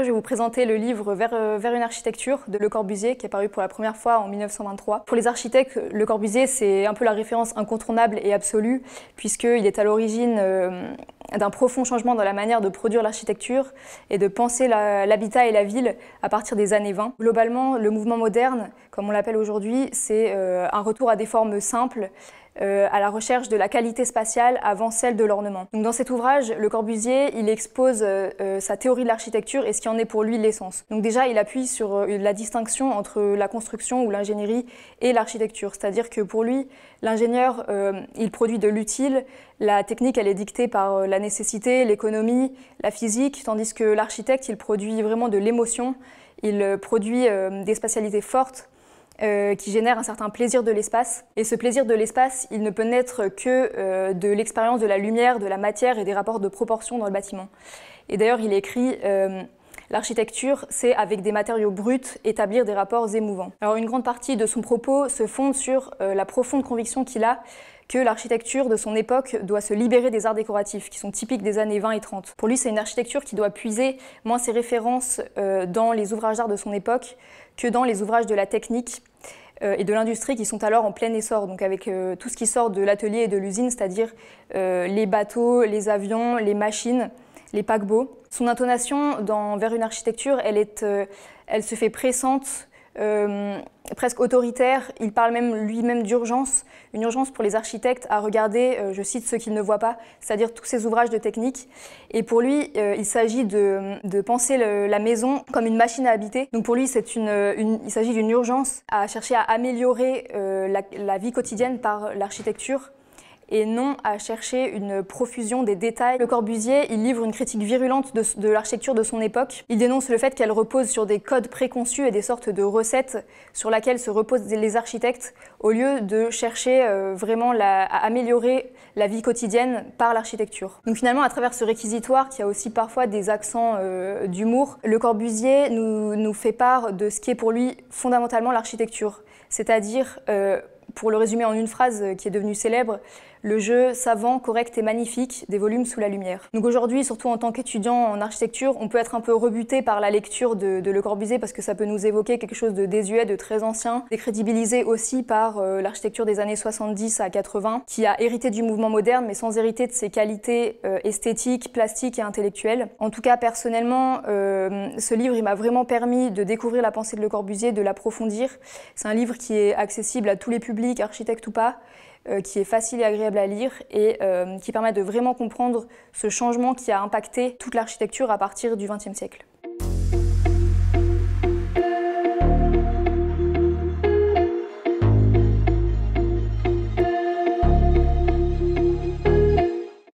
je vais vous présenter le livre euh, vers, une architecture de Le Corbusier, qui est paru pour la première fois en 1923. Pour les architectes, Le Corbusier, c'est un peu la référence incontournable et absolue, puisqu'il est à l'origine euh, d'un profond changement dans la manière de produire l'architecture et de penser l'habitat et la ville à partir des années 20. Globalement, le mouvement moderne, comme on l'appelle aujourd'hui, c'est euh, un retour à des formes simples euh, à la recherche de la qualité spatiale avant celle de l'ornement. dans cet ouvrage, Le Corbusier, il expose euh, euh, sa théorie de l'architecture et ce qui en est pour lui l'essence. Donc déjà, il appuie sur la distinction entre la construction ou l'ingénierie et l'architecture, c'est-à-dire que pour lui, l'ingénieur, il produit de l'utile, la technique, elle est dictée par la nécessité, l'économie, la physique, tandis que l'architecte, il produit vraiment de l'émotion, il produit des spatialités fortes euh, qui génère un certain plaisir de l'espace. Et ce plaisir de l'espace, il ne peut naître que euh, de l'expérience de la lumière, de la matière et des rapports de proportion dans le bâtiment. Et d'ailleurs, il écrit euh, L'architecture, c'est avec des matériaux bruts établir des rapports émouvants. Alors une grande partie de son propos se fonde sur euh, la profonde conviction qu'il a que l'architecture de son époque doit se libérer des arts décoratifs qui sont typiques des années 20 et 30. Pour lui, c'est une architecture qui doit puiser moins ses références euh, dans les ouvrages d'art de son époque que dans les ouvrages de la technique euh, et de l'industrie qui sont alors en plein essor, donc avec tout ce qui sort de l'atelier et de l'usine, c'est-à-dire les bateaux, les avions, les machines, les paquebots. Son intonation dans, vers une architecture, elle, est, euh, elle se fait pressante, euh, presque autoritaire. Il parle même lui-même d'urgence, une urgence pour les architectes à regarder, euh, je cite, ce qu'ils ne voient pas, c'est-à-dire tous ces ouvrages de technique. Et pour lui, il s'agit de, penser la maison comme une machine à habiter. Donc pour lui, il s'agit d'une urgence à chercher à améliorer la, vie quotidienne par l'architecture et non à chercher une profusion des détails. Le Corbusier, il livre une critique virulente de, l'architecture de son époque. Il dénonce le fait qu'elle repose sur des codes préconçus et des sortes de recettes sur laquelle se reposent les architectes au lieu de chercher euh, vraiment la, à améliorer la vie quotidienne par l'architecture. Donc finalement, à travers ce réquisitoire qui a aussi parfois des accents euh, d'humour, Le Corbusier nous, nous, fait part de ce qui est pour lui fondamentalement l'architecture, c'est-à-dire euh, pour le résumer en une phrase euh, qui est devenue célèbre, le jeu savant, correct et magnifique des volumes sous la lumière. Donc aujourd'hui, surtout en tant qu'étudiant en architecture, on peut être un peu rebuté par la lecture de, Le Corbusier parce que ça peut nous évoquer quelque chose de désuet, de très ancien, décrédibilisé aussi par euh, l'architecture des années 70 à 80, qui a hérité du mouvement moderne mais sans hériter de ses qualités euh, esthétiques, plastiques et intellectuelles. En tout cas, personnellement, ce livre, il m'a vraiment permis de découvrir la pensée de Le Corbusier, de l'approfondir. C'est un livre qui est accessible à tous les publics public, architecte ou pas, euh, qui est facile et agréable à lire et euh, qui permet de vraiment comprendre ce changement qui a impacté toute l'architecture à partir du XXe siècle.